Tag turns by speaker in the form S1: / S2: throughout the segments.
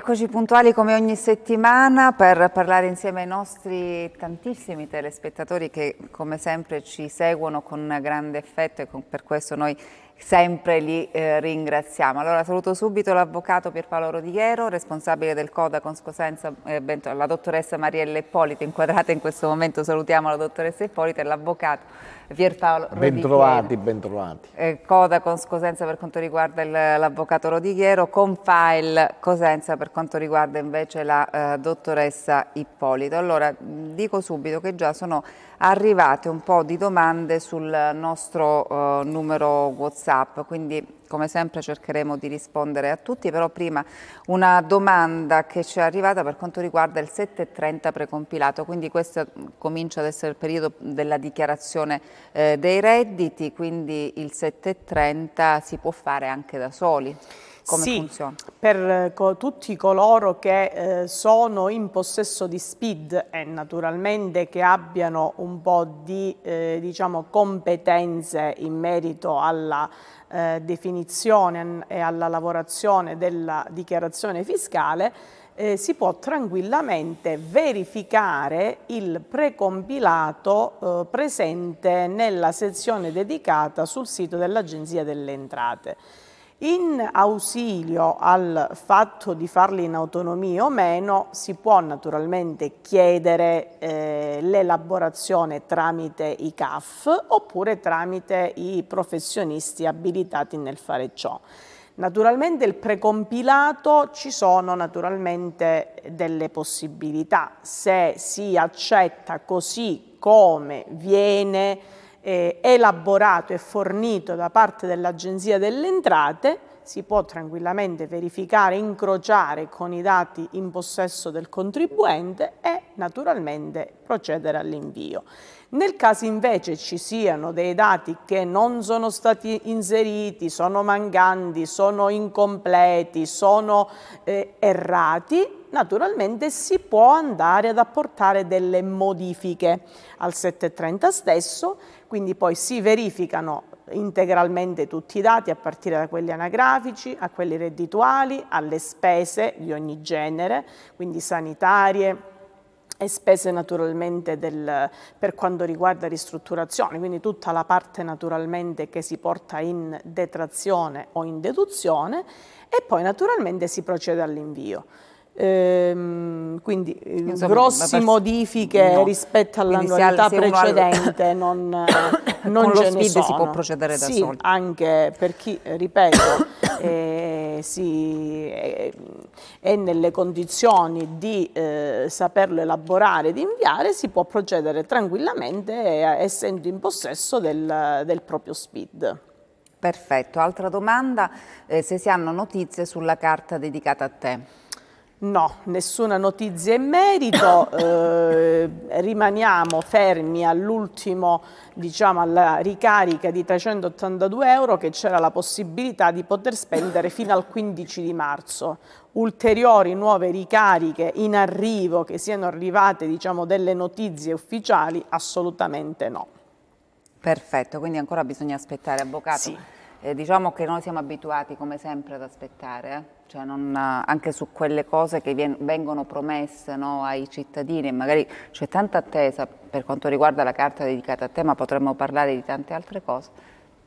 S1: Eccoci puntuali come ogni settimana per parlare insieme ai nostri tantissimi telespettatori che come sempre ci seguono con grande effetto e con, per questo noi sempre li eh, ringraziamo. Allora saluto subito l'avvocato Pierpaolo Rodighiero, responsabile del CODA con Scosenza, eh, la dottoressa Mariella Ippolita, inquadrata in questo momento salutiamo la dottoressa Ippolita e l'avvocato Virpaolo Bentrovati,
S2: bentrovati.
S1: Eh, Coda con Cosenza per quanto riguarda l'avvocato Rodighiero, Confile Cosenza per quanto riguarda invece la eh, dottoressa Ippolito. Allora, dico subito che già sono arrivate un po' di domande sul nostro eh, numero WhatsApp, quindi come sempre cercheremo di rispondere a tutti, però prima una domanda che ci è arrivata per quanto riguarda il 7.30 precompilato, quindi questo comincia ad essere il periodo della dichiarazione eh, dei redditi, quindi il 7.30 si può fare anche da soli.
S3: Come sì, funziona?
S1: per eh, co tutti coloro
S3: che eh, sono in possesso di SPID e naturalmente che abbiano un po' di eh, diciamo, competenze in merito alla eh, definizione e alla lavorazione della dichiarazione fiscale, eh, si può tranquillamente verificare il precompilato eh, presente nella sezione dedicata sul sito dell'Agenzia delle Entrate. In ausilio al fatto di farli in autonomia o meno si può naturalmente chiedere eh, l'elaborazione tramite i CAF oppure tramite i professionisti abilitati nel fare ciò. Naturalmente il precompilato ci sono naturalmente delle possibilità se si accetta così come viene eh, elaborato e fornito da parte dell'Agenzia delle Entrate si può tranquillamente verificare, incrociare con i dati in possesso del contribuente e naturalmente procedere all'invio. Nel caso invece ci siano dei dati che non sono stati inseriti, sono mancanti, sono incompleti, sono eh, errati, naturalmente si può andare ad apportare delle modifiche al 730 stesso, quindi poi si verificano integralmente tutti i dati a partire da quelli anagrafici a quelli reddituali, alle spese di ogni genere, quindi sanitarie, e spese naturalmente del, per quanto riguarda ristrutturazione, quindi tutta la parte naturalmente che si porta in detrazione o in deduzione e poi naturalmente si procede all'invio. Ehm, quindi eh, Insomma, grosse modifiche no. rispetto all'annualità precedente uno... non, eh, non con ce lo SPID si può procedere da sì, soli anche per chi, eh, ripeto eh, si, eh, è nelle condizioni di eh, saperlo elaborare ed inviare si può procedere tranquillamente
S1: essendo in possesso del, del proprio SPID Perfetto, altra domanda, se si hanno notizie sulla carta dedicata a te.
S3: No, nessuna notizia in merito, eh, rimaniamo fermi all'ultimo, diciamo alla ricarica di 382 euro che c'era la possibilità di poter spendere fino al 15 di marzo. Ulteriori nuove ricariche in arrivo, che siano arrivate diciamo, delle notizie ufficiali,
S1: assolutamente no. Perfetto, quindi ancora bisogna aspettare, avvocato. Sì. Eh, diciamo che noi siamo abituati come sempre ad aspettare, eh? cioè non, eh, anche su quelle cose che vien, vengono promesse no, ai cittadini, magari c'è tanta attesa per quanto riguarda la carta dedicata a te, ma potremmo parlare di tante altre cose.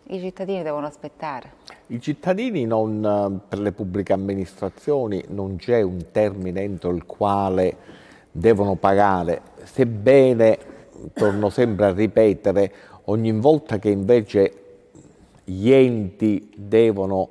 S1: I cittadini devono aspettare.
S2: I cittadini non, eh, per le pubbliche amministrazioni non c'è un termine entro il quale devono pagare, sebbene, torno sempre a ripetere, ogni volta che invece gli enti devono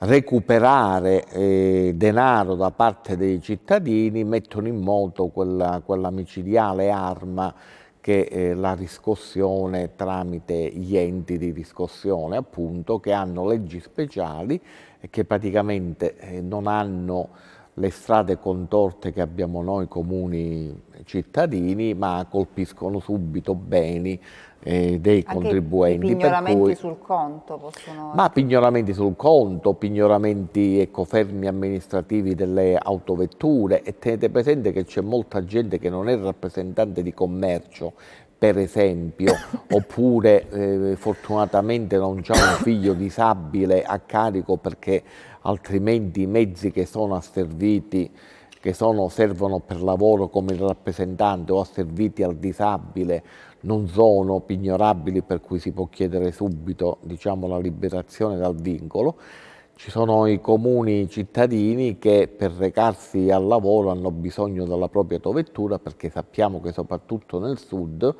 S2: recuperare eh, denaro da parte dei cittadini, mettono in moto quella, quella micidiale arma che è eh, la riscossione tramite gli enti di riscossione, appunto, che hanno leggi speciali e che praticamente eh, non hanno le strade contorte che abbiamo noi comuni cittadini, ma colpiscono subito beni eh, dei Anche contribuenti. Pignoramenti cui, sul
S1: conto possono... Ma
S2: pignoramenti sul conto, pignoramenti ecofermi amministrativi delle autovetture e tenete presente che c'è molta gente che non è rappresentante di commercio, per esempio, oppure eh, fortunatamente non c'è un figlio disabile a carico perché altrimenti i mezzi che sono asserviti, che sono, servono per lavoro come il rappresentante o asserviti al disabile, non sono pignorabili per cui si può chiedere subito diciamo, la liberazione dal vincolo. Ci sono i comuni cittadini che per recarsi al lavoro hanno bisogno della propria autovettura perché sappiamo che soprattutto nel sud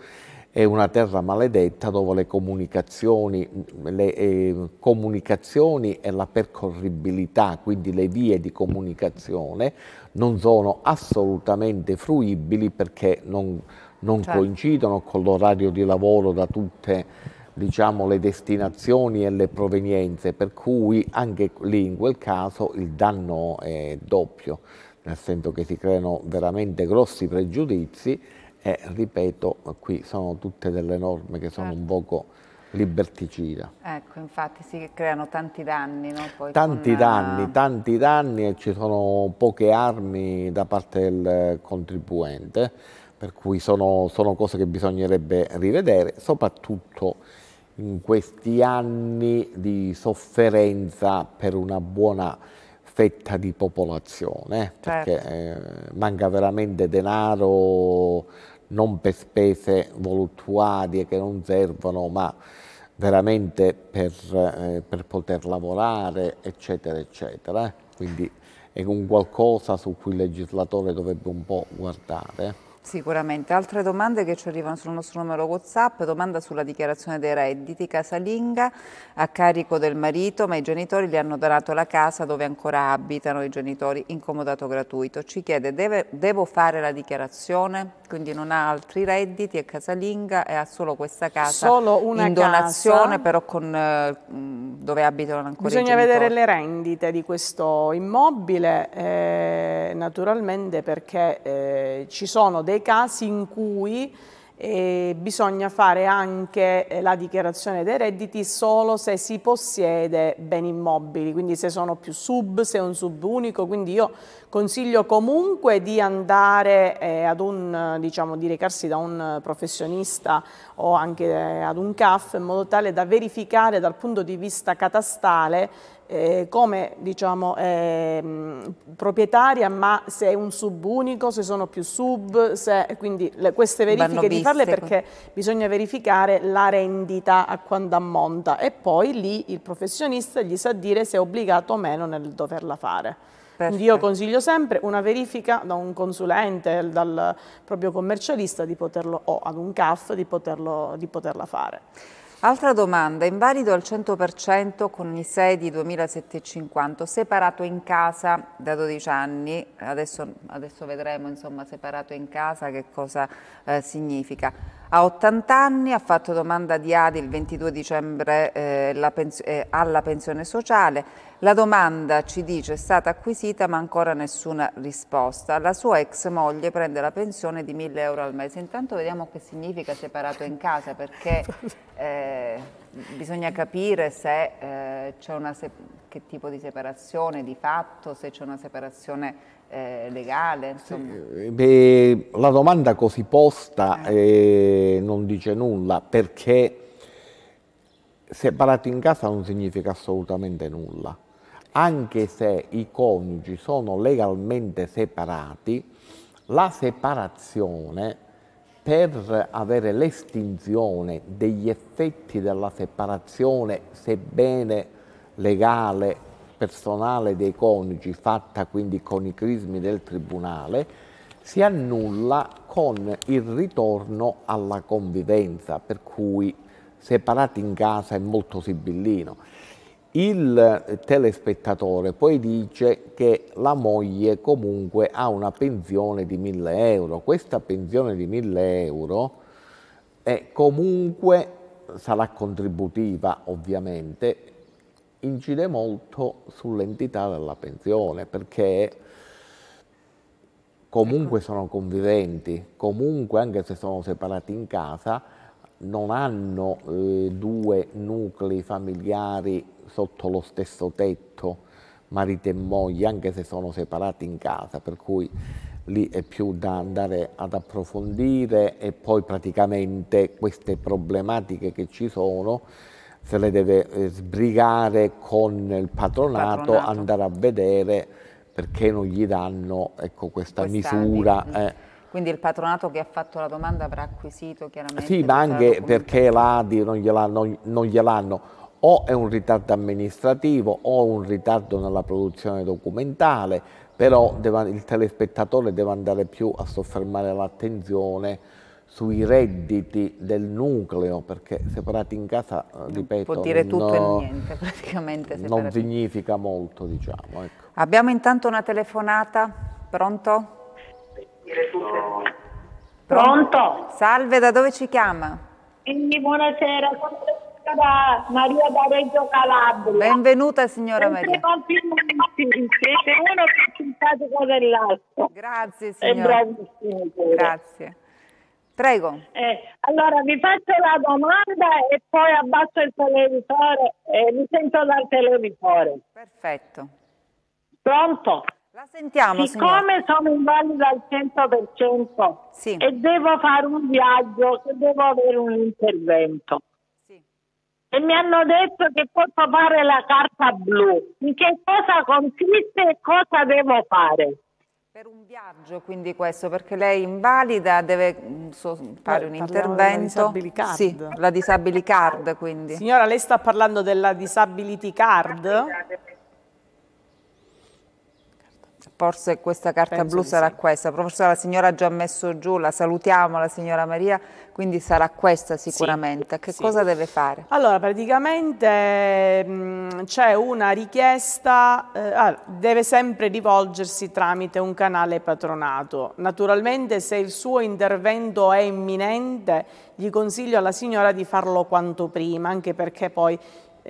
S2: è una terra maledetta dove le comunicazioni, le, eh, comunicazioni, e la percorribilità, quindi le vie di comunicazione, non sono assolutamente fruibili perché non, non certo. coincidono con l'orario di lavoro da tutte diciamo, le destinazioni e le provenienze, per cui anche lì in quel caso il danno è doppio, nel senso che si creano veramente grossi pregiudizi e ripeto, qui sono tutte delle norme che sono certo. un poco liberticida.
S1: Ecco, infatti si creano tanti danni. No? tanti con... danni,
S2: tanti danni e ci sono poche armi da parte del contribuente, per cui sono, sono cose che bisognerebbe rivedere, soprattutto in questi anni di sofferenza per una buona fetta di popolazione, certo. perché eh, manca veramente denaro non per spese voluttuarie che non servono, ma veramente per, eh, per poter lavorare, eccetera, eccetera. Quindi è un qualcosa su cui il legislatore dovrebbe un po' guardare.
S1: Sicuramente. Altre domande che ci arrivano sul nostro numero WhatsApp, domanda sulla dichiarazione dei redditi casalinga a carico del marito, ma i genitori gli hanno donato la casa dove ancora abitano i genitori, incomodato gratuito. Ci chiede, deve, devo fare la dichiarazione? Quindi non ha altri redditi, è casalinga e eh, ha solo questa casa solo una in donazione, casa. però con, eh, mm, dove abitano ancora Bisogna i genitori. Bisogna
S3: vedere le rendite di questo immobile, eh, naturalmente perché eh, ci sono dei dei casi in cui eh, bisogna fare anche eh, la dichiarazione dei redditi solo se si possiede beni immobili, quindi se sono più sub, se è un sub unico, quindi io Consiglio comunque di andare eh, ad un, diciamo, di recarsi da un professionista o anche eh, ad un CAF in modo tale da verificare dal punto di vista catastale eh, come diciamo, eh, proprietaria, ma se è un subunico, se sono più sub, se, quindi le, queste verifiche di farle perché bisogna verificare la rendita a quando ammonta e poi lì il professionista gli sa dire se è obbligato o meno nel doverla fare. Perfetto. Io consiglio sempre una verifica da un consulente, dal proprio commercialista di poterlo, o ad un CAF di,
S1: poterlo, di poterla fare. Altra domanda, invalido al 100% con i 6 di 2750, separato in casa da 12 anni, adesso, adesso vedremo insomma separato in casa che cosa eh, significa. Ha 80 anni ha fatto domanda di ADI il 22 dicembre eh, pens eh, alla pensione sociale. La domanda, ci dice, è stata acquisita ma ancora nessuna risposta. La sua ex moglie prende la pensione di 1000 euro al mese. Intanto vediamo che significa separato in casa perché eh, bisogna capire se eh, c'è una che tipo di separazione di fatto, se c'è una separazione eh, legale? Sì, eh,
S2: beh, la domanda così posta eh. eh, non dice nulla perché separati in casa non significa assolutamente nulla. Anche se i coniugi sono legalmente separati, la separazione per avere l'estinzione degli effetti della separazione, sebbene legale personale dei coniugi fatta quindi con i crismi del tribunale si annulla con il ritorno alla convivenza, per cui separati in casa è molto sibillino. Il telespettatore poi dice che la moglie comunque ha una pensione di 1000 euro, questa pensione di 1000 euro è comunque sarà contributiva ovviamente incide molto sull'entità della pensione perché comunque sono conviventi, comunque anche se sono separati in casa non hanno eh, due nuclei familiari sotto lo stesso tetto, marito e moglie, anche se sono separati in casa, per cui lì è più da andare ad approfondire e poi praticamente queste problematiche che ci sono se le deve eh, sbrigare con il patronato, patronato. andare a vedere perché non gli danno ecco, questa, questa misura. Eh.
S1: Quindi il patronato che ha fatto la domanda avrà acquisito chiaramente. Sì, ma anche
S2: perché l'ADI non gliel'hanno, non gliel'hanno o è un ritardo amministrativo o un ritardo nella produzione documentale, però deve, il telespettatore deve andare più a soffermare l'attenzione sui redditi del nucleo, perché separati in casa, eh, ripeto, Può dire tutto no, e niente
S1: praticamente. Non
S2: significa molto, diciamo. Ecco.
S1: Abbiamo intanto una telefonata, pronto? No. pronto? Pronto? Salve, da dove ci chiama? buonasera, sono da Maria da Reggio Calabria. Benvenuta signora Maria. Siete
S4: uno più simpatico dell'altro. Grazie signora. È
S1: bravissimo. Grazie. Prego.
S4: Eh, allora vi faccio la domanda e poi abbasso il televisore e eh, mi sento dal televisore. Perfetto. Pronto? La sentiamo. Siccome signora. sono invalida al 100% sì. e devo fare un viaggio, devo avere un intervento. Sì. E mi hanno detto che posso fare la carta blu. In che cosa consiste e cosa devo fare?
S1: Per un viaggio, quindi questo, perché lei è invalida, deve mm, so,
S4: fare un intervento.
S1: La sì, la disability card, quindi.
S3: Signora, lei sta parlando della disability card?
S1: forse questa carta Penso blu sarà sì. questa, Professore, la signora ha già messo giù, la salutiamo la signora Maria, quindi sarà questa sicuramente. Sì, che sì. cosa deve fare?
S3: Allora praticamente mm, c'è una richiesta, eh, ah, deve sempre rivolgersi tramite un canale patronato. Naturalmente se il suo intervento è imminente gli consiglio alla signora di farlo quanto prima, anche perché poi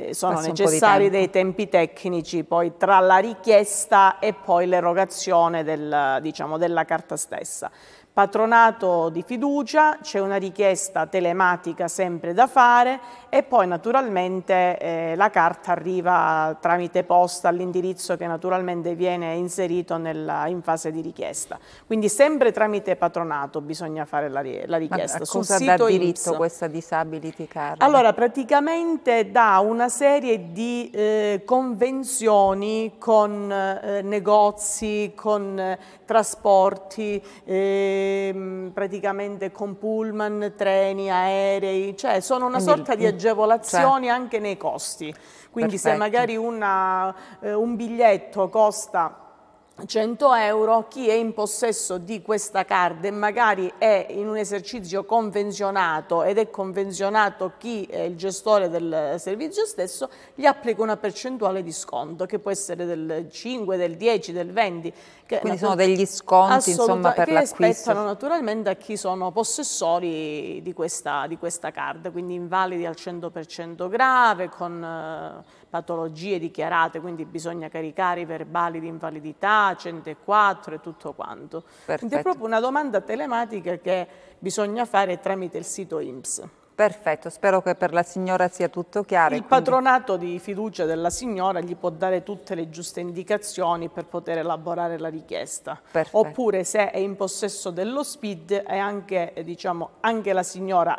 S3: eh, sono necessari dei tempi tecnici poi tra la richiesta e poi l'erogazione del, diciamo, della carta stessa patronato di fiducia, c'è una richiesta telematica sempre da fare e poi naturalmente eh, la carta arriva tramite posta all'indirizzo che naturalmente viene inserito nella, in fase di richiesta. Quindi sempre tramite patronato bisogna fare la, la richiesta. Ma cosa sito dà diritto IPS. questa
S1: disability card?
S3: Allora praticamente dà una serie di eh, convenzioni con eh, negozi, con trasporti, ehm, praticamente con pullman, treni, aerei, cioè sono una sorta di mm, agevolazioni cioè, anche nei costi. Quindi perfetto. se magari una, eh, un biglietto costa 100 euro chi è in possesso di questa card e magari è in un esercizio convenzionato ed è convenzionato chi è il gestore del servizio stesso gli applica una percentuale di sconto che può essere del 5, del 10, del 20 che quindi sono degli
S1: sconti insomma per l'acquisto che spettano
S3: naturalmente a chi sono possessori di questa, di questa card quindi invalidi al 100% grave con patologie dichiarate, quindi bisogna caricare i verbali di invalidità, 104 e tutto quanto. Perfetto. Quindi è proprio una domanda telematica che bisogna fare tramite il sito IMSS.
S1: Perfetto, spero che per la signora sia tutto chiaro. Il
S3: quindi... di fiducia della signora gli può dare tutte le giuste indicazioni per poter elaborare la richiesta. Perfetto. Oppure se è in possesso dello SPID è anche, eh, diciamo, anche la signora,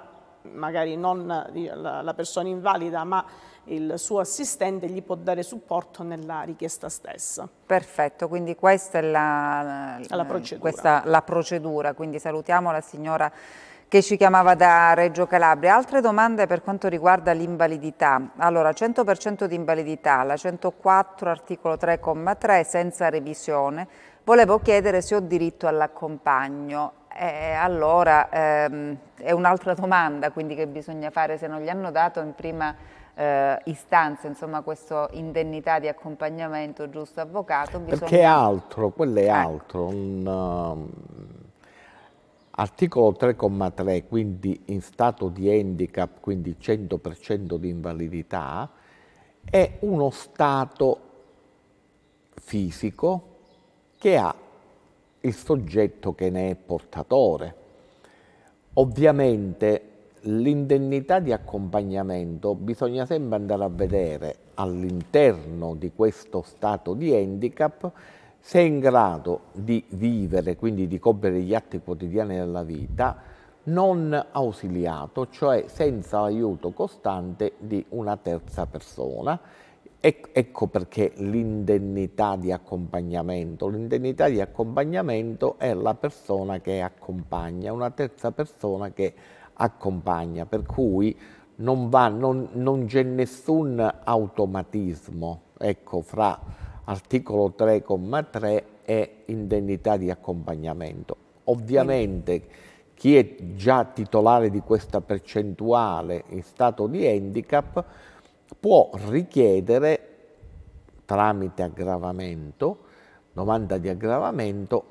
S3: magari non la persona invalida, ma il suo assistente gli può dare
S1: supporto nella richiesta stessa. Perfetto, quindi questa è la, la, procedura. Questa, la procedura, quindi salutiamo la signora che ci chiamava da Reggio Calabria. Altre domande per quanto riguarda l'invalidità. Allora, 100% di invalidità, la 104 articolo 3,3 senza revisione. Volevo chiedere se ho diritto all'accompagno. Eh, allora, ehm, è un'altra domanda quindi che bisogna fare se non gli hanno dato in prima eh, istanze, insomma questa indennità di accompagnamento giusto avvocato. Bisogna... Perché è
S2: altro, quello è eh. altro. Un, um, articolo 3,3, quindi in stato di handicap, quindi 100% di invalidità, è uno stato fisico che ha il soggetto che ne è portatore. Ovviamente l'indennità di accompagnamento bisogna sempre andare a vedere all'interno di questo stato di handicap se è in grado di vivere, quindi di compiere gli atti quotidiani della vita, non ausiliato, cioè senza l'aiuto costante di una terza persona. Ecco perché l'indennità di accompagnamento. L'indennità di accompagnamento è la persona che accompagna, una terza persona che accompagna, per cui non, va, non, non c'è nessun automatismo ecco, fra articolo 3,3 e indennità di accompagnamento. Ovviamente chi è già titolare di questa percentuale in stato di handicap può richiedere tramite aggravamento, domanda di aggravamento,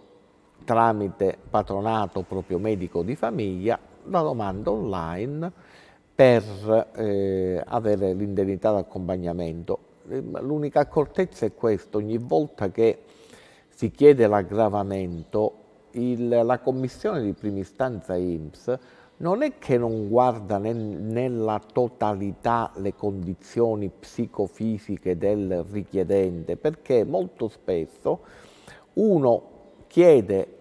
S2: tramite patronato proprio medico di famiglia la domanda online per eh, avere l'indennità d'accompagnamento. Eh, l'unica accortezza è questa, ogni volta che si chiede l'aggravamento, la commissione di prima istanza IMSS non è che non guarda ne, nella totalità le condizioni psicofisiche del richiedente, perché molto spesso uno chiede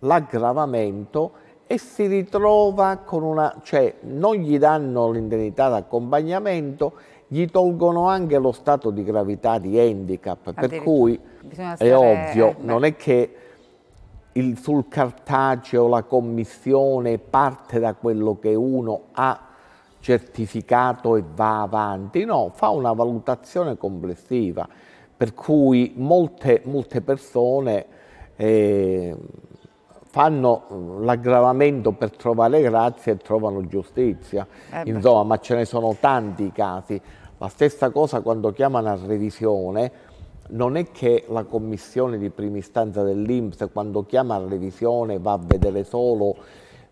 S2: l'aggravamento e si ritrova con una, cioè non gli danno l'indennità d'accompagnamento, gli tolgono anche lo stato di gravità di handicap, per cui
S4: Bisogna è ovvio, eh, non
S2: è che il, sul cartaceo la commissione parte da quello che uno ha certificato e va avanti, no, fa una valutazione complessiva, per cui molte, molte persone... Eh, fanno mm, l'aggravamento per trovare grazia e trovano giustizia, eh insomma, ma ce ne sono tanti casi. La stessa cosa quando chiamano a revisione, non è che la commissione di prima istanza dell'Inps quando chiama a revisione va a vedere solo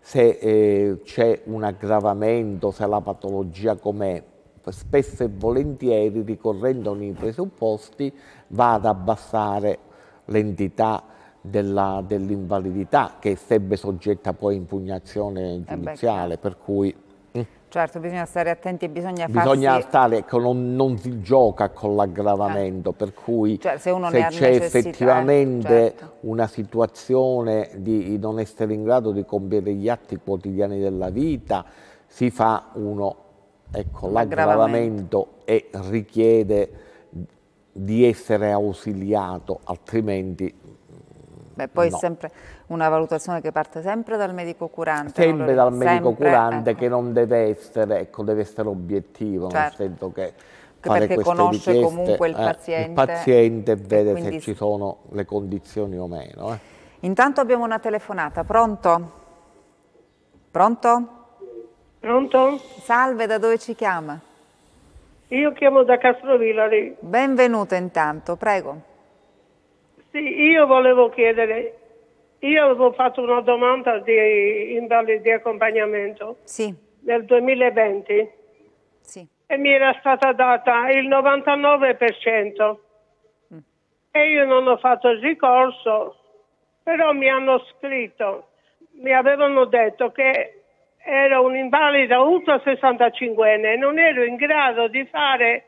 S2: se eh, c'è un aggravamento, se la patologia com'è, spesso e volentieri ricorrendo a nei presupposti va ad abbassare l'entità dell'invalidità che sarebbe soggetta poi a impugnazione eh giudiziale, eh per cui... Mm.
S1: Certo, bisogna stare attenti e bisogna, bisogna farsi...
S2: stare, ecco, non, non si gioca con l'aggravamento, eh. per cui cioè, se, se c'è eh, effettivamente certo. una situazione di non essere in grado di compiere gli atti quotidiani della vita, si fa uno, ecco, l'aggravamento e richiede di essere ausiliato, altrimenti
S1: Beh, poi no. è sempre una valutazione che parte sempre dal medico curante. Sempre dal medico sempre, curante
S2: ecco. che non deve essere, ecco, deve essere obiettivo, certo. nel senso che perché conosce comunque il paziente. Eh, il paziente vede Quindi, se ci sono le condizioni o meno. Eh.
S1: Intanto abbiamo una telefonata, pronto? Pronto? Pronto? Salve, da dove ci chiama? Io chiamo da Castrovillari. Benvenuto intanto, prego.
S4: Sì, io volevo chiedere, io avevo fatto una domanda di, di accompagnamento sì. nel 2020 sì. e mi era stata data il 99% mm. e io non ho fatto il ricorso, però mi hanno scritto, mi avevano detto che ero un invalido ultra 65enne e non ero in grado di fare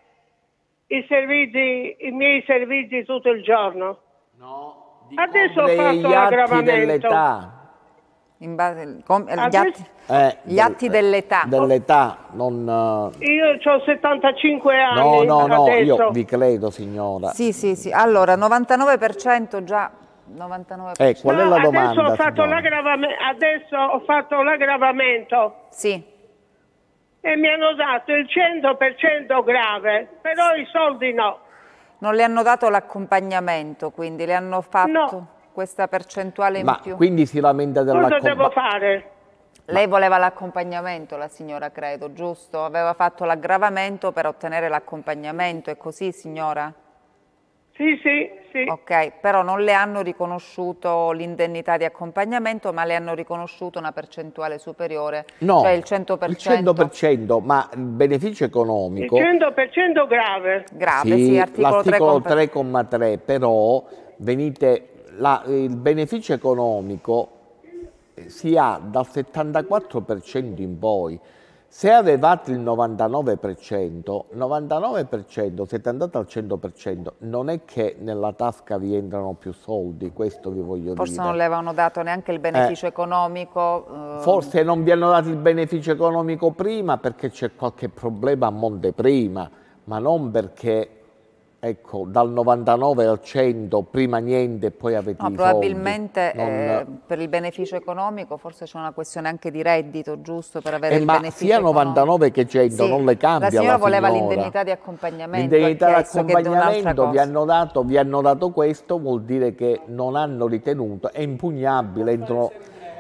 S4: i, servizi, i miei servizi tutto il giorno. No, Adesso ho fatto l'aggravamento. In base com, Adesso, gli atti,
S1: eh, gli atti dell'età. Eh,
S2: dell'età non,
S4: eh, Io ho 75 anni. No, no, no, adesso. io vi
S2: credo signora. Sì,
S1: sì, sì. Allora, 99% già...
S4: 99%. Eh, qual è la domanda? Adesso ho fatto, adesso ho fatto l'aggravamento. Sì. E mi hanno dato il 100% grave, però i soldi no
S1: non le hanno dato l'accompagnamento, quindi le hanno fatto no. questa percentuale in Ma più. quindi
S2: si lamenta dell'accompagnamento. Cosa
S1: devo fare? Lei voleva l'accompagnamento, la signora, credo, giusto? Aveva fatto l'aggravamento per ottenere l'accompagnamento, è così, signora? Sì, sì, sì. Ok, però non le hanno riconosciuto l'indennità di accompagnamento, ma le hanno riconosciuto una percentuale superiore, no, cioè il 100%. Il
S2: 100%, ma il beneficio economico... Il
S4: 100% grave. Grave, sì, sì articolo
S2: 3,3, però venite, la, il beneficio economico si ha dal 74% in poi, se avevate il 99%, 99% siete andati al 100%, non è che nella tasca vi entrano più soldi, questo vi voglio forse dire. Forse non le avevano
S1: dato neanche il beneficio eh, economico. Ehm. Forse
S2: non vi hanno dato il beneficio economico prima perché c'è qualche problema a monte prima, ma non perché ecco, dal 99 al 100, prima niente e poi avete no, i probabilmente non... eh,
S1: per il beneficio economico forse c'è una questione anche di reddito, giusto, per avere eh, il beneficio sia
S2: 99 economico. che 100, sì. non le cambia La signora voleva l'indennità
S1: di accompagnamento.
S2: L'indennità di accompagnamento vi hanno, dato, vi hanno dato questo, vuol dire che non hanno ritenuto, è impugnabile entro,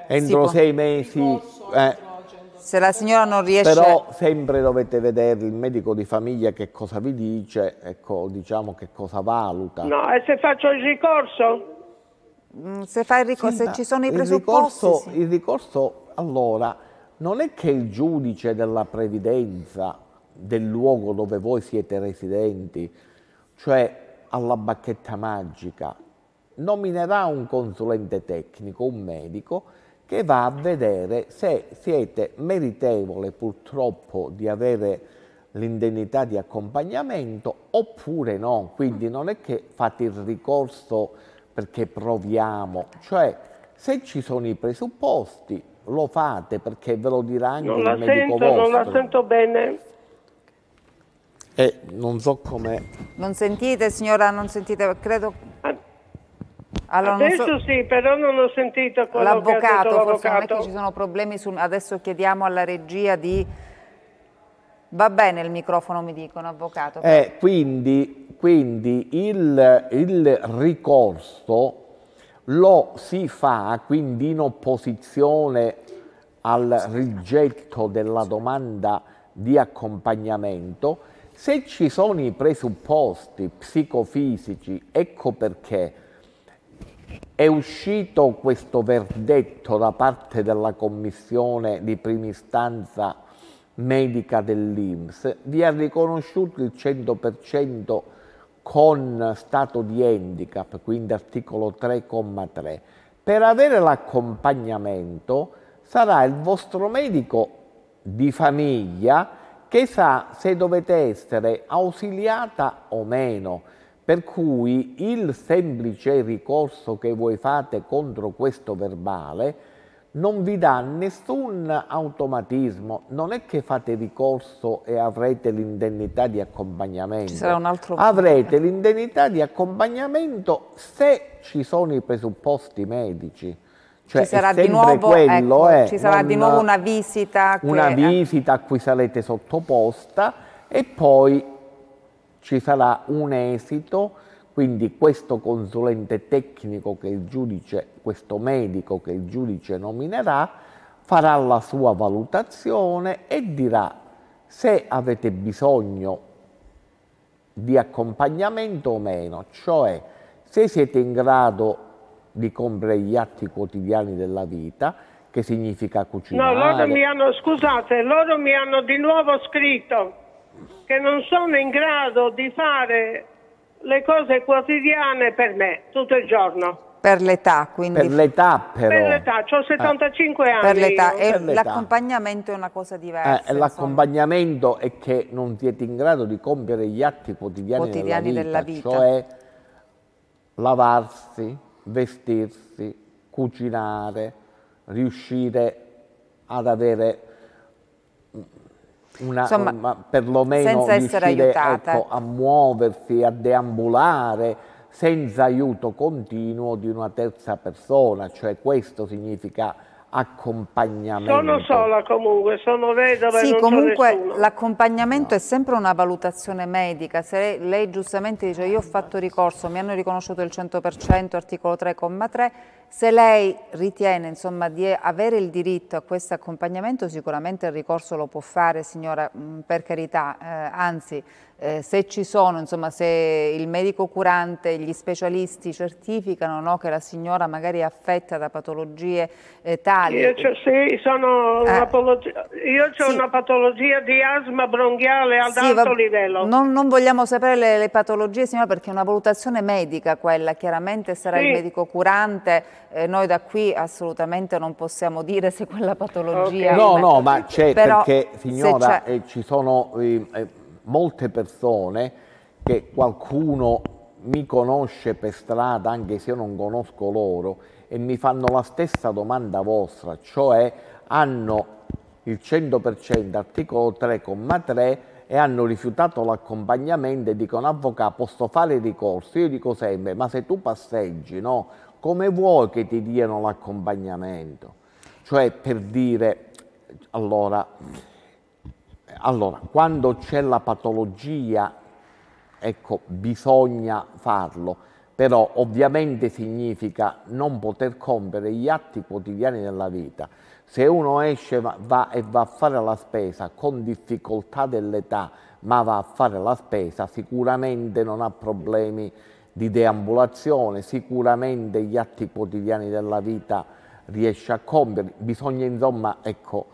S2: entro sei mesi... Eh,
S1: se la signora non riesce...
S2: Però sempre dovete vedere il medico di famiglia che cosa vi dice, ecco, diciamo che cosa valuta. No,
S4: e se faccio il ricorso? Mm, se, fa il ricorso
S1: sì, se ci sono i presupposti... Il ricorso, sì.
S2: il ricorso, allora, non è che il giudice della previdenza del luogo dove voi siete residenti, cioè alla bacchetta magica, nominerà un consulente tecnico, un medico, che va a vedere se siete meritevole purtroppo di avere l'indennità di accompagnamento oppure no, quindi non è che fate il ricorso perché proviamo, cioè se ci sono i presupposti lo fate perché ve lo dirà anche non il medico sento, vostro. Non la
S4: sento bene.
S2: E eh, non so come...
S4: Non sentite
S1: signora, non sentite, credo allora, adesso so...
S4: sì, però non ho sentito quello l'avvocato, che l'avvocato. Forse non è che ci
S1: sono problemi sul... Adesso chiediamo alla regia di... Va bene il microfono, mi dicono, avvocato. Eh,
S2: quindi, quindi il, il ricorso lo si fa quindi in opposizione al rigetto della domanda di accompagnamento se ci sono i presupposti psicofisici, ecco perché è uscito questo verdetto da parte della commissione di prima istanza medica dell'IMSS, vi ha riconosciuto il 100% con stato di handicap, quindi articolo 3,3. Per avere l'accompagnamento sarà il vostro medico di famiglia che sa se dovete essere ausiliata o meno per cui il semplice ricorso che voi fate contro questo verbale non vi dà nessun automatismo, non è che fate ricorso e avrete l'indennità di accompagnamento. Ci sarà un altro. Avrete l'indennità di accompagnamento se ci sono i presupposti medici. Cioè ci sarà, di nuovo, ecco, quello, ecco, eh, ci sarà di nuovo, una
S1: visita. Una che...
S2: visita a cui sarete sottoposta e poi ci sarà un esito, quindi questo consulente tecnico che il giudice, questo medico che il giudice nominerà, farà la sua valutazione e dirà se avete bisogno di accompagnamento o meno, cioè se siete in grado di comprare gli atti quotidiani della vita, che significa cucinare. No, loro mi
S4: hanno, scusate, loro mi hanno di nuovo scritto che non sono in grado di fare le cose quotidiane per me, tutto il giorno.
S1: Per l'età, quindi. Per l'età, però. Per l'età,
S4: ho 75 eh. anni. Per l'età, e l'accompagnamento è una cosa diversa. Eh,
S2: l'accompagnamento è che non siete in grado di compiere gli atti quotidiani, quotidiani della, vita, della, vita, cioè lavarsi, vestirsi, cucinare, riuscire ad avere una, Insomma, ma perlomeno riuscire ecco, a muoversi, a deambulare senza aiuto continuo di una terza persona, cioè questo significa accompagnamento. Sono sola
S4: comunque, sono vedova sì,
S2: comunque
S1: l'accompagnamento no. è sempre una valutazione medica. Se lei, lei giustamente dice io ho fatto ricorso, mi hanno riconosciuto il 100%, articolo 3,3%, se lei ritiene insomma, di avere il diritto a questo accompagnamento, sicuramente il ricorso lo può fare, signora, per carità, eh, anzi eh, se ci sono, insomma, se il medico curante, gli specialisti certificano no, che la signora magari è affetta da
S4: patologie eh, tali. Io ho sì, eh, una, patologia, io sì. una patologia di asma bronchiale ad sì, alto livello.
S1: Non, non, vogliamo sapere le, le, patologie, signora, perché è una valutazione medica quella, chiaramente sarà il medico curante, eh, noi da qui assolutamente non possiamo dire se quella patologia... Okay. No, no, ma
S2: c'è perché, signora, eh, ci sono... Eh, molte persone che qualcuno mi conosce per strada anche se io non conosco loro e mi fanno la stessa domanda vostra, cioè hanno il 100% articolo 3,3 e hanno rifiutato l'accompagnamento e dicono avvocato posso fare ricorso, io dico sempre ma se tu passeggi no, come vuoi che ti diano l'accompagnamento? Cioè per dire allora allora, quando c'è la patologia, ecco, bisogna farlo, però ovviamente significa non poter compiere gli atti quotidiani della vita. Se uno esce va, e va a fare la spesa con difficoltà dell'età, ma va a fare la spesa, sicuramente non ha problemi di deambulazione, sicuramente gli atti quotidiani della vita riesce a compiere. Bisogna insomma, ecco,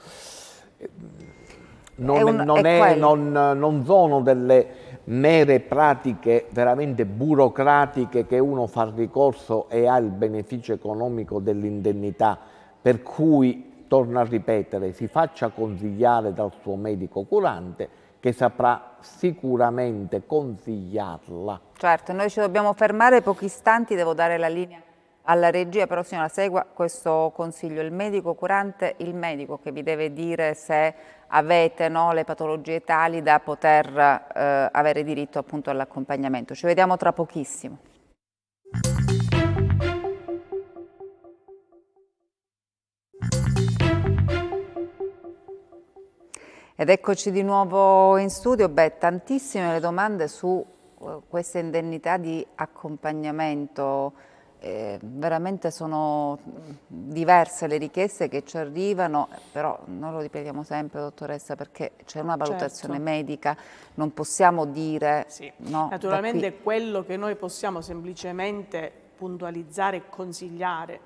S2: non, è un, non, è, non, non sono delle mere pratiche veramente burocratiche che uno fa ricorso e ha il beneficio economico dell'indennità, per cui, torno a ripetere, si faccia consigliare dal suo medico curante che saprà sicuramente consigliarla.
S1: Certo, noi ci dobbiamo fermare pochi istanti, devo dare la linea alla regia, però signora segua questo consiglio, il medico curante, il medico che vi deve dire se avete no, le patologie tali da poter eh, avere diritto appunto all'accompagnamento. Ci vediamo tra pochissimo. Ed eccoci di nuovo in studio. Beh, tantissime le domande su eh, queste indennità di accompagnamento eh, veramente sono diverse le richieste che ci arrivano, però noi lo ripetiamo sempre, dottoressa, perché c'è una certo. valutazione certo. medica, non possiamo dire... Sì. No, Naturalmente
S3: quello che noi possiamo semplicemente puntualizzare e consigliare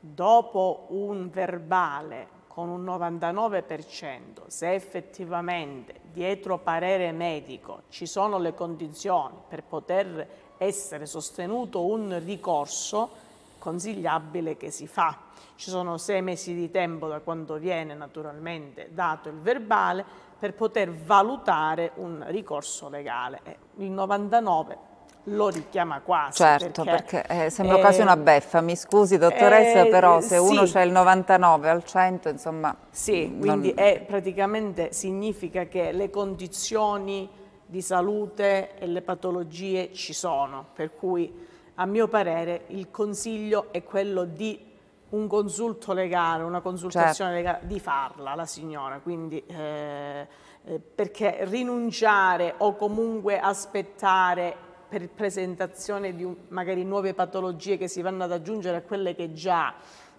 S3: dopo un verbale con un 99%, se effettivamente dietro parere medico ci sono le condizioni per poter essere sostenuto un ricorso, consigliabile che si fa. Ci sono sei mesi di tempo da quando viene naturalmente dato il verbale per poter valutare un ricorso legale. Eh, il 99 lo
S1: richiama quasi. Certo, perché, perché eh, sembra quasi eh, una ehm, beffa, mi scusi dottoressa, eh, però se sì. uno c'è il 99 al 100, insomma... Sì, non... quindi è, praticamente significa
S3: che le condizioni di salute e le patologie ci sono, per cui a mio parere il consiglio è quello di un consulto legale, una consultazione certo. legale, di farla la signora, quindi eh, eh, perché rinunciare o comunque aspettare per presentazione di un, magari nuove patologie che si vanno ad aggiungere a quelle che già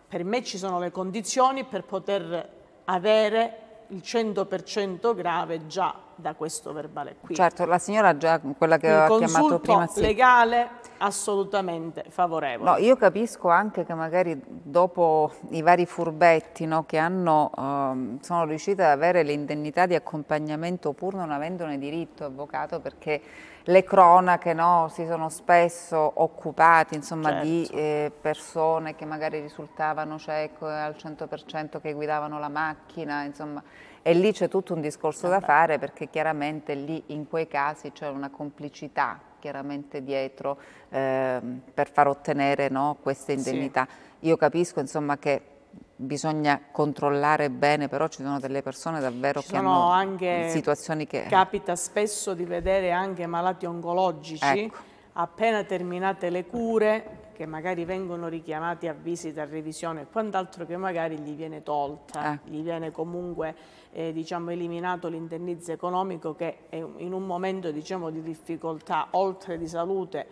S3: per me ci sono le condizioni per poter avere il 100% grave già da questo verbale qui. Certo,
S1: la signora già quella che aveva chiamato prima sì.
S3: legale assolutamente favorevole. No, io
S1: capisco anche che magari dopo i vari furbetti no, che hanno, ehm, sono riusciti ad avere l'indennità di accompagnamento pur non avendone diritto avvocato perché le cronache no, si sono spesso occupate insomma, certo. di eh, persone che magari risultavano cieche al 100% che guidavano la macchina, insomma, e lì c'è tutto un discorso da fare perché chiaramente lì in quei casi c'è una complicità chiaramente dietro eh, per far ottenere no, queste indennità. Sì. Io capisco insomma, che bisogna controllare bene, però ci sono delle persone davvero ci che hanno anche, situazioni che... Capita
S3: spesso di vedere anche malati oncologici, ecco. appena terminate le cure, che magari vengono richiamati a visita, a revisione e quant'altro che magari gli viene tolta, eh. gli viene comunque eh, diciamo, eliminato l'indennizzo economico che in un momento diciamo, di difficoltà oltre di salute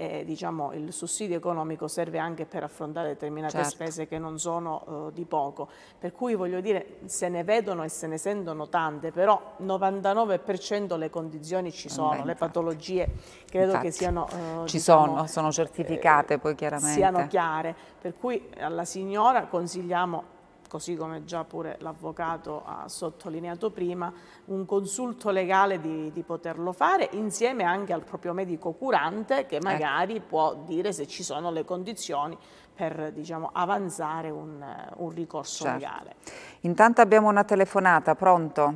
S3: eh, diciamo, il sussidio economico serve anche per affrontare determinate certo. spese che non sono eh, di poco. Per cui voglio dire, se ne vedono e se ne sentono tante, però 99% le condizioni ci eh, sono, Beh, le patologie credo infatti, che siano... Eh, ci diciamo, sono, sono
S1: eh, certificate poi chiaramente. Siano
S3: chiare, per cui alla signora consigliamo così come già pure l'avvocato ha sottolineato prima, un consulto legale di, di, poterlo fare insieme anche al proprio medico curante che ecco. magari ecco. può dire se ci sono le condizioni per diciamo, avanzare
S1: un, un ricorso certo. legale. Intanto abbiamo una telefonata, pronto?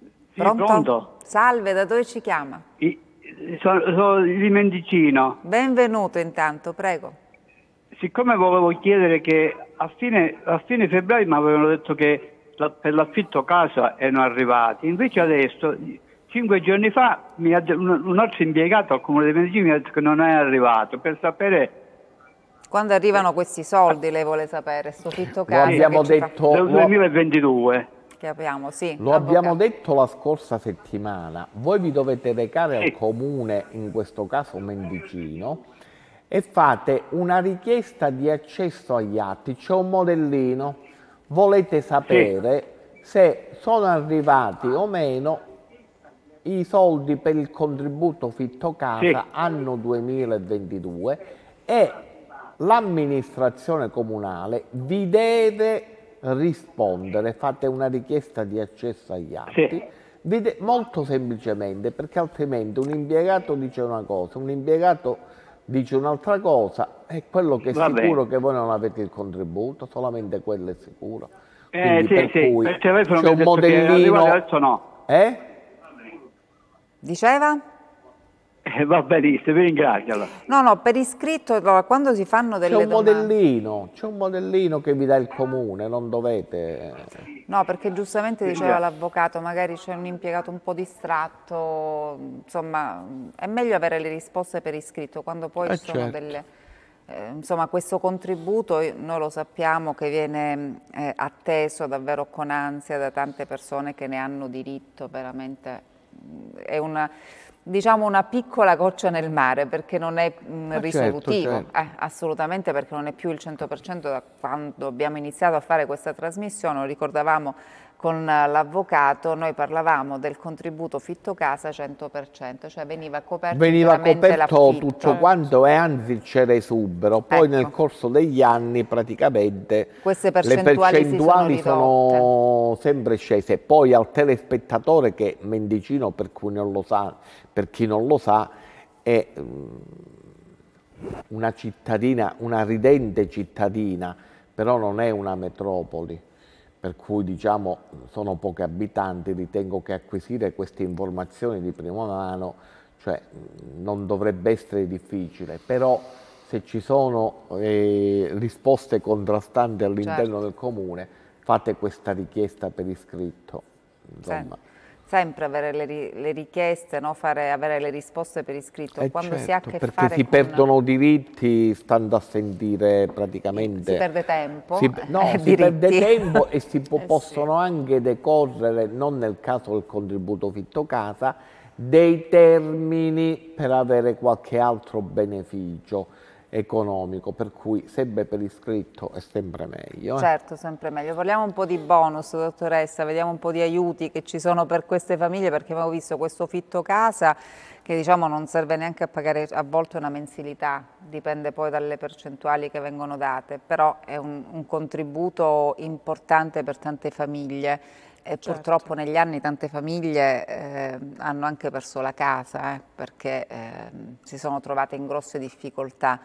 S1: Sì, pronto? pronto? Salve, da dove ci chiama?
S4: I, sono, sono di Mendicino.
S1: Benvenuto intanto, prego
S4: siccome volevo chiedere che a fine, a fine febbraio mi avevano detto che la, per l'affitto casa erano arrivati, invece adesso, cinque giorni fa, ha, un, un, altro impiegato al Comune di Medellin mi ha detto che non è arrivato, per sapere...
S1: Quando arrivano questi soldi, lei vuole sapere, sto fitto casa... Lo Abbiamo detto... Fa... Del
S4: 2022.
S1: Abbiamo, sì, Lo abbiamo
S2: detto la scorsa settimana, voi vi dovete recare sì. al comune, in questo caso Mendicino, e fate una richiesta di accesso agli atti, c'è un modellino, volete sapere sì. se sono arrivati o meno i soldi per il contributo fitto casa sì. anno 2022 e l'amministrazione comunale vi deve rispondere, fate una richiesta di accesso agli atti, sì. Molto semplicemente, perché altrimenti un impiegato dice una cosa, un impiegato dice un'altra cosa, è quello che è Vabbè. sicuro che voi non avete il contributo, solamente quello è sicuro.
S1: Eh, sì, per sì, c'è un modellino... adesso no. Eh? Diceva?
S2: Eh, va benissimo, vi ringrazio. Allora.
S1: No, no, per iscritto allora, quando si fanno delle c'è un domande...
S2: modellino, c'è un modellino che vi dà il comune, non dovete... Eh.
S1: No, perché giustamente diceva l'avvocato, magari c'è un impiegato un po' distratto, insomma, è meglio avere le risposte per iscritto, quando poi eh ci sono certo. delle... Eh, insomma, questo contributo eh, noi lo sappiamo che viene eh, atteso davvero con ansia da tante persone che ne hanno diritto, veramente mm, è una diciamo una piccola goccia nel mare perché non è mh, mm, ah, certo, risolutivo, certo, certo. Eh, assolutamente perché non è più il 100% da quando abbiamo iniziato a fare questa trasmissione, lo ricordavamo con eh, l'avvocato noi parlavamo del contributo fitto casa 100%, cioè veniva coperto, veniva coperto tutto
S2: quanto e anzi c'era esubero. Poi ecco. nel corso degli anni praticamente
S1: percentuali le percentuali sono,
S2: sono, sempre scese. Poi al telespettatore che Mendicino per, sa, per chi non lo sa è mm, una cittadina, una ridente cittadina, però non è una metropoli per cui diciamo sono pochi abitanti, ritengo che acquisire queste informazioni di prima mano cioè, non dovrebbe essere difficile, però se ci sono eh, risposte contrastanti all'interno certo. del comune fate questa richiesta per iscritto.
S1: Insomma. Certo sempre avere le, le richieste, no? Fare, avere le risposte per iscritto. Eh Quando certo, si ha a certo, che perché fare si con... perdono
S2: diritti stando a sentire praticamente... Si perde tempo. Si, no, eh, si diritti. perde tempo e si po eh possono sì. anche decorrere, non nel caso del contributo fitto casa, dei termini per avere qualche altro beneficio economico, per cui sempre per iscritto è sempre meglio. Eh? Certo,
S1: sempre meglio. Parliamo un po' di bonus, dottoressa, vediamo un po' di aiuti che ci sono per queste famiglie, perché abbiamo visto questo fitto casa che diciamo non serve neanche a pagare a volte una mensilità, dipende poi dalle percentuali che vengono date, però è un, un contributo importante per tante famiglie certo. purtroppo negli anni tante famiglie eh, hanno anche perso la casa eh, perché eh, si sono trovate in grosse difficoltà.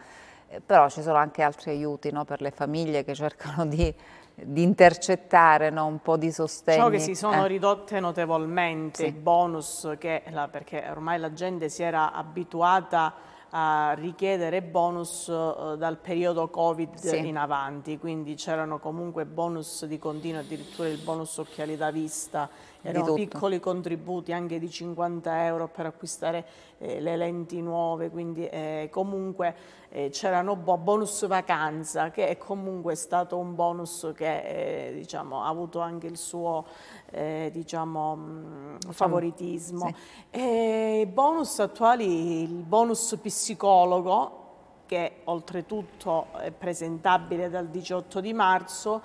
S1: Eh, però ci sono anche altri aiuti no, per le famiglie che cercano di, di intercettare no, un po' di sostegno. Diciamo Ciò che si sono eh.
S3: ridotte notevolmente, sì. bonus, che, perché ormai la gente si era abituata a a richiedere bonus eh, dal periodo Covid sì. in avanti, quindi c'erano comunque bonus di continuo, addirittura il bonus occhiali da vista, erano piccoli contributi anche di 50 euro per acquistare eh, le lenti nuove, quindi eh, comunque eh, c'erano bonus vacanza che è comunque stato un bonus che eh, diciamo, ha avuto anche il suo eh, diciamo, mm, favoritismo. Sì. bonus attuali, il bonus psicologo che oltretutto è presentabile dal 18 di marzo,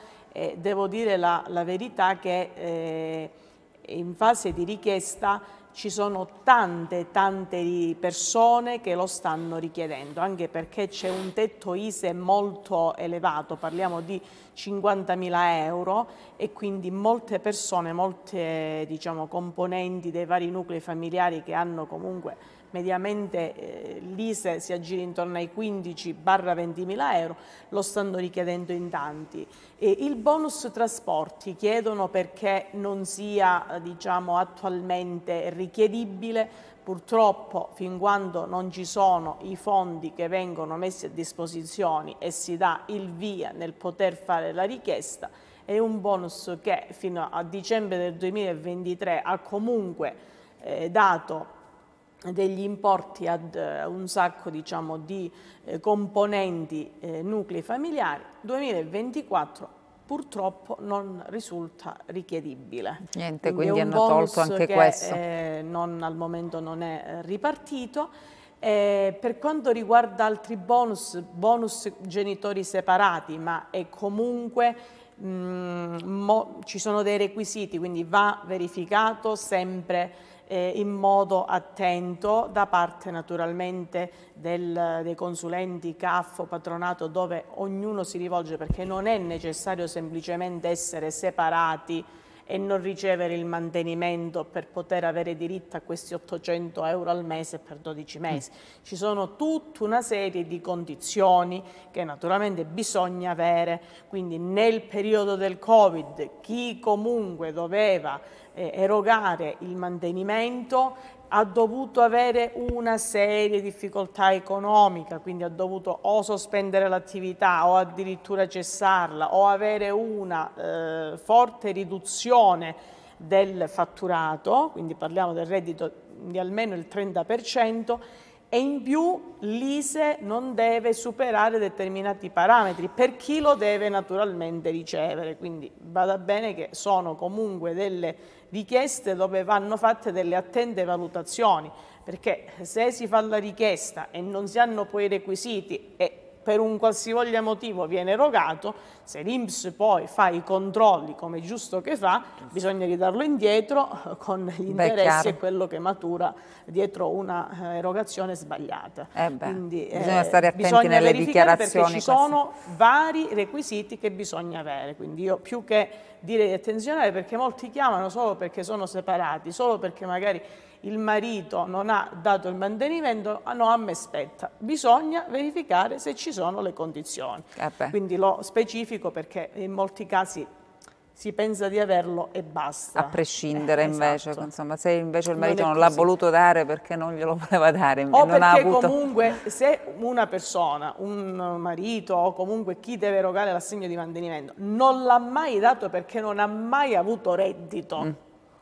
S3: devo dire la, la verità che eh, in fase di richiesta ci sono tante tante persone che lo stanno richiedendo, anche perché c'è un tetto ISE molto elevato, parliamo di 50.000 euro e quindi molte persone, molte diciamo, componenti dei vari nuclei familiari che hanno comunque mediamente eh, l'ISE si aggira intorno ai 15-20 mila euro, lo stanno richiedendo in tanti. E il bonus trasporti chiedono perché non sia diciamo, attualmente richiedibile, purtroppo fin quando non ci sono i fondi che vengono messi a disposizione e si dà il via nel poter fare la richiesta, è un bonus che fino a dicembre del 2023 ha comunque eh, dato degli importi ad eh, un sacco diciamo, di eh, componenti eh, nuclei familiari, 2024 purtroppo non risulta richiedibile. Niente, quindi, quindi hanno tolto anche che, questo. Eh, non, al momento non è ripartito. Eh, per quanto riguarda altri bonus, bonus genitori separati, ma è comunque mh, mm, mo, ci sono dei requisiti, quindi va verificato sempre eh, in modo attento da parte naturalmente del, dei consulenti, CAF, o patronato, dove ognuno si rivolge perché non è necessario semplicemente essere separati e non ricevere il mantenimento per poter avere diritto a questi 800 euro al mese per 12 mesi. Mm. Ci sono tutta una serie di condizioni che naturalmente bisogna avere, quindi nel periodo del Covid chi comunque doveva eh, erogare il mantenimento ha dovuto avere una serie di difficoltà economiche, quindi ha dovuto o sospendere l'attività o addirittura cessarla o avere una eh, forte riduzione del fatturato, quindi parliamo del reddito di almeno il 30%, e in più l'ISE non deve superare determinati parametri per chi lo deve naturalmente ricevere, quindi vada bene che sono comunque delle richieste dove vanno fatte delle attente valutazioni, perché se si fa la richiesta e non si hanno poi i requisiti e per un qualsivoglia motivo viene erogato, se l'Inps poi fa i controlli come è giusto che fa, bisogna ridarlo indietro con gli interessi chiaro. e quello che matura dietro una eh, erogazione sbagliata. Eh beh, Quindi, bisogna eh, stare attenti bisogna nelle dichiarazioni. Perché ci sono queste. vari requisiti che bisogna avere. Quindi io più che dire di attenzionare perché molti chiamano solo perché sono separati, solo perché magari il marito non ha dato il mantenimento, ah, no, a me spetta. Bisogna verificare se ci sono le condizioni. Eh Quindi lo specifico perché in molti casi si pensa di averlo e basta. A
S1: prescindere eh, invece, esatto. insomma, se invece il marito non, non l'ha voluto dare perché non glielo voleva dare. O non perché avuto...
S3: comunque se una persona, un marito o comunque chi deve erogare l'assegno di mantenimento non l'ha mai dato perché non ha mai avuto reddito, mm.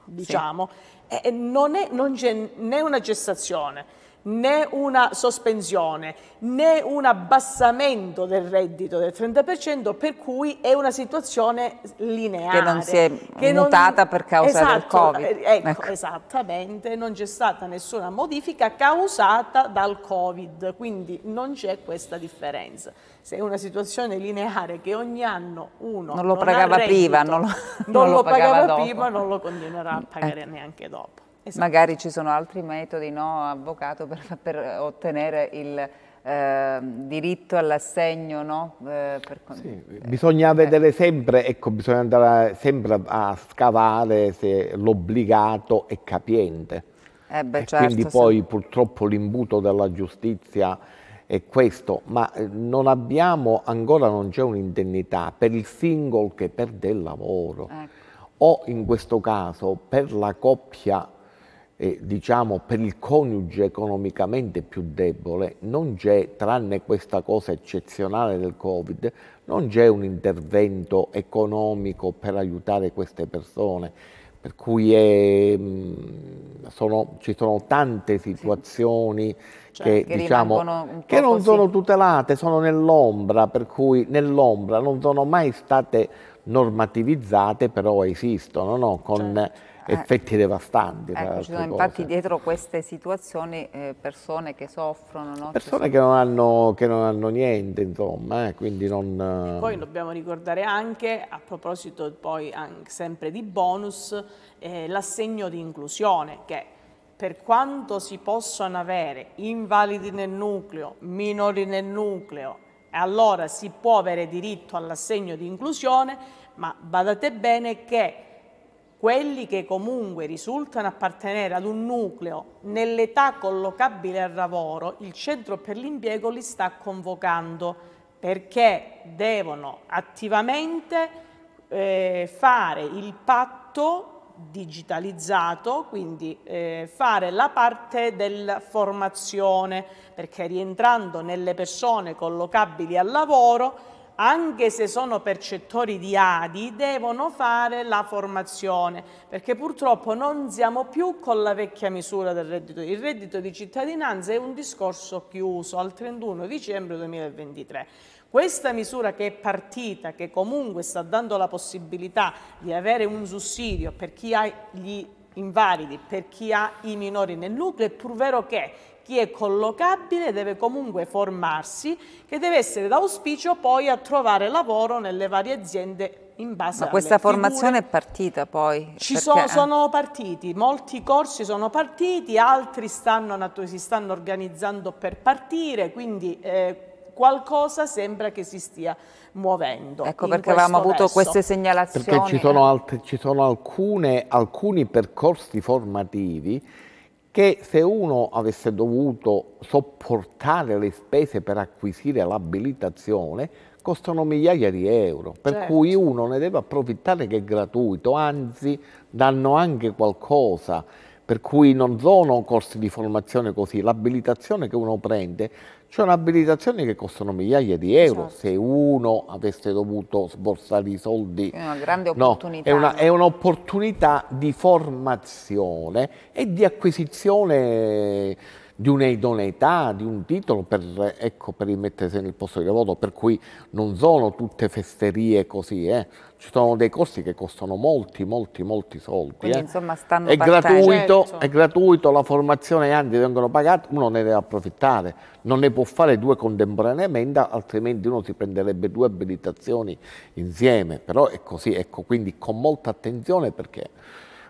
S3: diciamo, sì eh, eh, non, è, non c'è né una gestazione né una sospensione né un abbassamento del reddito del 30% per cui è una situazione lineare. Che non si è mutata non... per causa esatto, del Covid. Eh, ecco, ecco. esattamente, non c'è stata nessuna modifica causata dal Covid, quindi non c'è questa differenza. Se è una situazione lineare che ogni anno uno non lo non pagava reddito, prima, non lo,
S1: non lo pagava, pagava prima,
S3: non lo continuerà a
S1: pagare eh. neanche dopo. Esatto. Magari ci sono altri metodi, no, avvocato, per, per ottenere il eh, diritto all'assegno, no? Eh, per... sì, eh, bisogna
S2: eh. vedere sempre, ecco, bisogna andare sempre a scavare se l'obbligato è capiente.
S1: Eh beh, certo, quindi poi sì.
S2: purtroppo l'imbuto della giustizia è questo, ma eh, non abbiamo, ancora non c'è un'indennità per il single che perde il lavoro. Ecco. O in questo caso per la coppia eh, diciamo, per il coniuge economicamente più debole, non c'è, tranne questa cosa eccezionale del Covid, non c'è un intervento economico per aiutare queste persone. Per cui è, mm, sono, ci sono tante situazioni sì. cioè, che, che, diciamo, che non così. sono tutelate, sono nell'ombra, per cui nell'ombra non sono mai state normativizzate, però esistono, no? Con, certo eh, effetti devastanti. Ecco, ci sono infatti
S1: dietro queste situazioni eh, persone che soffrono. No? Persone
S2: che non, hanno, che non, hanno, niente, insomma. Eh, quindi non, Poi
S1: dobbiamo
S3: ricordare anche, a proposito poi sempre di bonus, eh, l'assegno di inclusione che per quanto si possano avere invalidi nel nucleo, minori nel nucleo, allora si può avere diritto all'assegno di inclusione, ma badate bene che quelli che comunque risultano appartenere ad un nucleo nell'età collocabile al lavoro, il centro per l'impiego li sta convocando perché devono attivamente eh, fare il patto digitalizzato, quindi eh, fare la parte della formazione, perché rientrando nelle persone collocabili al lavoro anche se sono percettori di ADI, devono fare la formazione, perché purtroppo non siamo più con la vecchia misura del reddito. Il reddito di cittadinanza è un discorso chiuso al 31 dicembre 2023. Questa misura che è partita, che comunque sta dando la possibilità di avere un sussidio per chi ha gli invalidi, per chi ha i minori nel nucleo, è pur vero che chi è collocabile deve comunque formarsi, che deve essere d'auspicio poi a trovare lavoro nelle varie aziende in base Ma questa formazione
S1: figure. è partita poi? Ci sono, sono,
S3: partiti, molti corsi sono partiti, altri stanno, si stanno organizzando per partire, quindi... Eh, qualcosa sembra che si stia muovendo. Ecco perché avevamo avuto
S1: verso. queste segnalazioni. Perché ci sono,
S2: altre, ci sono alcune, alcuni percorsi formativi che se uno avesse dovuto sopportare le spese per acquisire l'abilitazione costano migliaia di euro, per certo. cui uno ne deve approfittare che è gratuito, anzi danno anche qualcosa per cui non sono corsi di formazione così, l'abilitazione che uno prende, cioè un'abilitazione che costano migliaia di euro, certo. se uno avesse dovuto sborsare i soldi. È una grande opportunità. No, è, un'opportunità di formazione e di acquisizione di un'idoneità, di un titolo per, ecco, per rimettersi nel posto di lavoro, per cui non sono tutte festerie così, eh. ci sono dei costi che costano molti, molti, molti soldi. Quindi eh.
S1: insomma stanno è gratuito, certo.
S2: è gratuito, la formazione anzi vengono pagate, uno ne deve approfittare, non ne può fare due contemporaneamente, altrimenti uno si prenderebbe due abilitazioni insieme, però è così, ecco, quindi con molta attenzione perché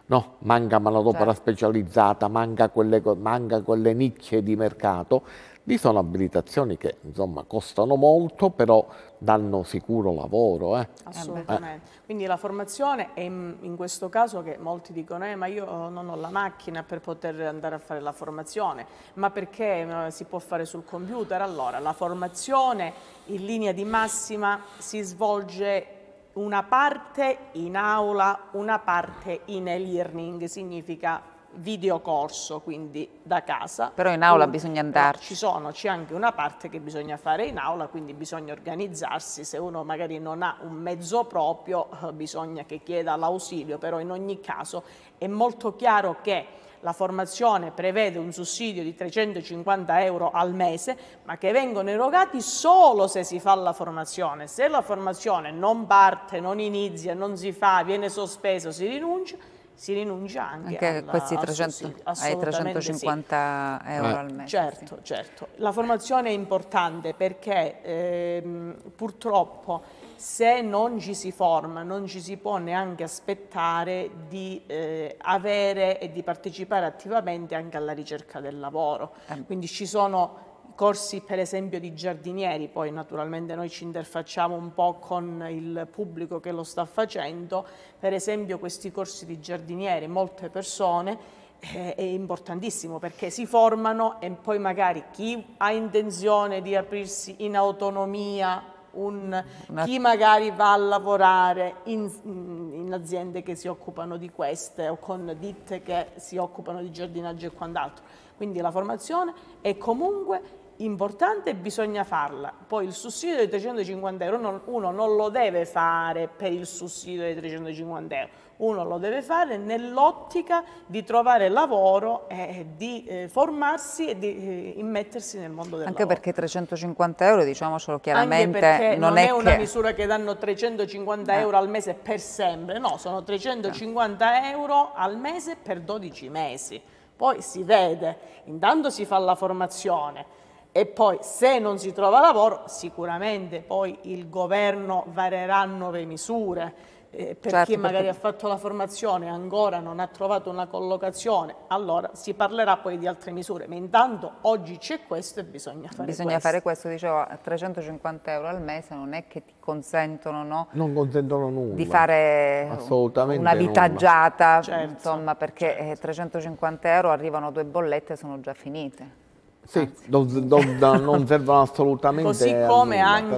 S2: No, manca manodopera certo. specializzata, manca quelle, manca quelle nicchie di mercato. Lì sono abilitazioni che insomma costano molto, però danno sicuro lavoro. Eh. Assolutamente.
S3: Eh. Quindi la formazione è in, mm, in, questo caso che molti dicono eh, ma io oh, non ho la macchina per poter andare a fare la formazione, ma perché si può fare sul computer? Allora la formazione in linea di massima si svolge una parte in aula, una parte in e-learning, significa videocorso, quindi da casa. Però in aula quindi, bisogna eh, andarci. Ci sono, c'è anche una parte che bisogna fare in aula, quindi bisogna organizzarsi, se uno magari non ha un mezzo proprio eh, bisogna che chieda l'ausilio, però in ogni caso è molto chiaro che la formazione prevede un sussidio di 350 euro al mese, ma che vengono erogati solo se si fa la formazione. Se la formazione non parte, non inizia, non si fa, viene sospeso, si rinuncia, si rinuncia
S1: anche, anche alla, questi 300, ai 350 sì. euro eh. al mese. Certo, sì. certo.
S3: La formazione è importante perché ehm, purtroppo se non ci si forma non ci si può neanche aspettare di eh, avere e di partecipare attivamente anche alla ricerca del lavoro. Eh. Quindi ci sono corsi per esempio di giardinieri, poi naturalmente noi ci interfacciamo un po' con il pubblico che lo sta facendo, per esempio questi corsi di giardinieri, molte persone eh, è importantissimo perché si formano e poi magari chi ha intenzione di aprirsi in autonomia un, chi magari va a lavorare in, in, aziende che si occupano di queste o con ditte che si occupano di giardinaggio e quant'altro. Quindi la formazione è comunque importante e bisogna farla. Poi il sussidio di 350 euro non, uno non lo deve fare per il sussidio di 350 euro, uno lo deve fare nell'ottica di trovare lavoro, eh, di eh, formarsi e di eh, immettersi nel mondo del Anche
S1: lavoro. Diciamo Anche perché 350 euro, diciamocelo chiaramente, non, non, è, è una che...
S3: misura che danno 350 eh. euro al mese per sempre, no, sono 350 euro al mese per 12 mesi. Poi si vede, intanto si fa la formazione, e poi se non si trova lavoro sicuramente poi il governo varerà nuove misure eh, perché certo, magari perché... ha fatto la formazione e ancora non ha trovato una collocazione, allora si parlerà poi di altre misure, ma intanto oggi c'è questo e
S1: bisogna fare bisogna questo. fare questo, dicevo, a 350 euro al mese non è che ti consentono, no?
S2: Non consentono nulla. Di fare una vitagiata,
S1: certo, insomma, perché eh, certo. 350 euro arrivano due bollette e sono già finite.
S2: Sì, non, non, non, servono assolutamente. Così come nulla, anche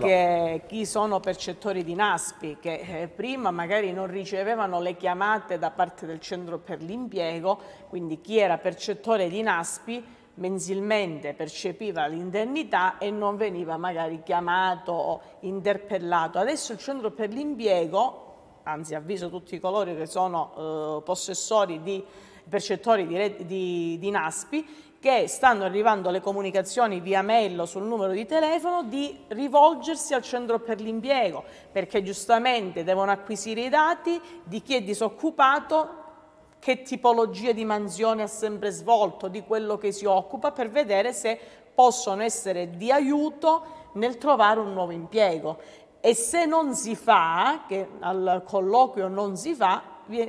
S1: però. chi sono percettori di
S3: NASPI, che eh, prima magari non ricevevano le chiamate da parte del centro per l'impiego, quindi chi era percettore di NASPI mensilmente percepiva l'indennità e non veniva magari chiamato o interpellato. Adesso il centro per l'impiego, anzi avviso tutti coloro che sono eh, possessori di percettori di, di, di NASPI, che stanno arrivando le comunicazioni via mail o sul numero di telefono di rivolgersi al centro per l'impiego perché giustamente devono acquisire i dati di chi è disoccupato che tipologia di mansione ha sempre svolto, di quello che si occupa per vedere se possono essere di aiuto nel trovare un nuovo impiego e se non si fa, che al colloquio non si fa,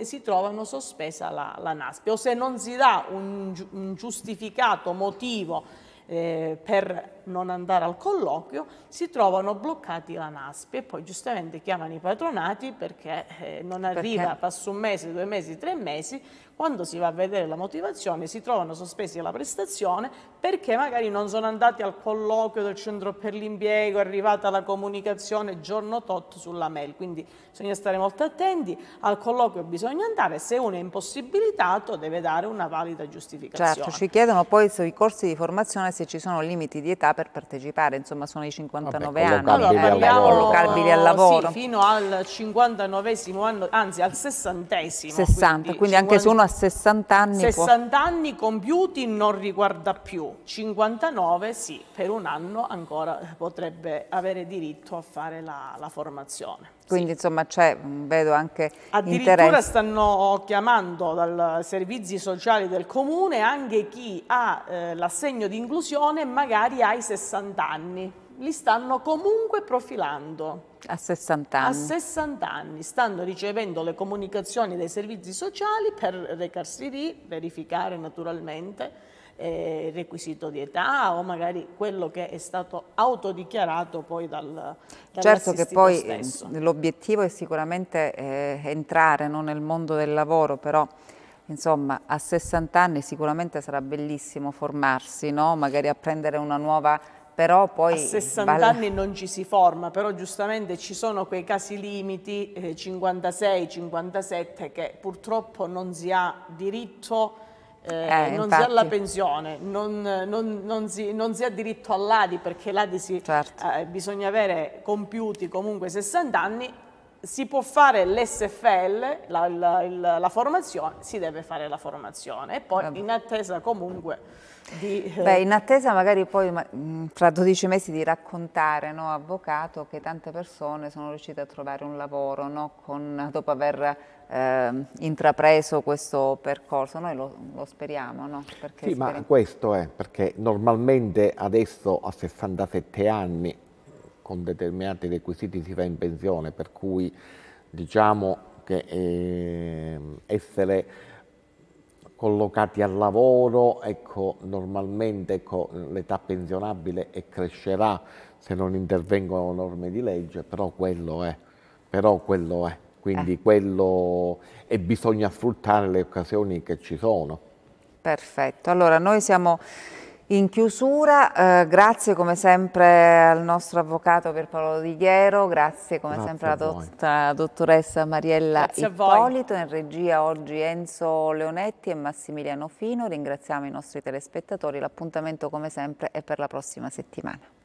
S3: si trovano sospesa la, la NASPI o se non si dà un, un giustificato motivo eh, per non andare al colloquio, si trovano bloccati la NASPI e poi giustamente chiamano i patronati perché eh, non arriva, perché? passa un mese, due mesi, tre mesi, quando si va a vedere la motivazione si trovano sospesi la prestazione perché magari non sono andati al colloquio del centro per l'impiego, è arrivata la comunicazione giorno tot sulla mail, quindi bisogna stare molto attenti, al colloquio bisogna andare, se uno è impossibilitato deve dare una valida giustificazione. Certo, ci
S1: chiedono poi sui corsi di formazione se ci sono limiti di età per partecipare, insomma sono i 59 Vabbè, anni. Allora, parliamo eh, collocabili al lavoro. Sì,
S3: fino al 59 anno, anzi al 60 60, quindi, quindi anche se uno ha
S1: 60 anni 60
S3: può... anni compiuti non riguarda più, 59 sì, per un anno ancora potrebbe avere diritto a fare la, la formazione.
S1: Quindi sì. insomma c'è, mm, vedo anche Addirittura interesse.
S3: stanno chiamando dai servizi sociali del comune anche chi ha eh, l'assegno di inclusione magari ai 60 anni. Li stanno comunque profilando.
S1: A 60 anni. A
S3: 60 anni stanno ricevendo le comunicazioni dai servizi sociali per recarsi lì, verificare naturalmente eh, requisito di età o magari quello che è stato autodichiarato poi dal Certo che poi eh,
S1: l'obiettivo è sicuramente eh, entrare no, nel mondo del lavoro, però insomma a 60 anni sicuramente sarà bellissimo formarsi, no? magari apprendere una nuova però poi... A 60 anni
S3: non ci si forma, però giustamente ci sono quei casi limiti, eh, 56, 57, che purtroppo non si ha diritto eh, eh, non infatti. si ha la pensione, non, non, non, si, non, si, ha diritto all'ADI perché l'ADI si, certo. eh, bisogna avere compiuti comunque 60 anni, si può fare l'SFL, la, la, la, la, formazione, si deve fare la formazione e poi Vabbè. in attesa comunque
S1: di... Eh, Beh, in attesa magari poi ma, mm, fra 12 mesi di raccontare, no, avvocato, che tante persone sono riuscite a trovare un lavoro, no, con, dopo aver eh, intrapreso questo percorso, noi lo, lo speriamo, no? Perché sì, speriamo. ma
S2: questo è, perché normalmente adesso a 67 anni con determinati requisiti si va in pensione, per cui diciamo che eh, essere collocati al lavoro, ecco, normalmente ecco, l'età pensionabile crescerà se non intervengono norme di legge, però quello è, però quello è quindi eh. quello e bisogna sfruttare le occasioni che ci sono.
S1: Perfetto, allora noi siamo in chiusura, eh, grazie come sempre al nostro avvocato Pierpaolo Di Ghiero, grazie come grazie sempre alla dott dottoressa Mariella grazie Ippolito, in regia oggi Enzo Leonetti e Massimiliano Fino, ringraziamo i nostri telespettatori, l'appuntamento come sempre è per la prossima settimana.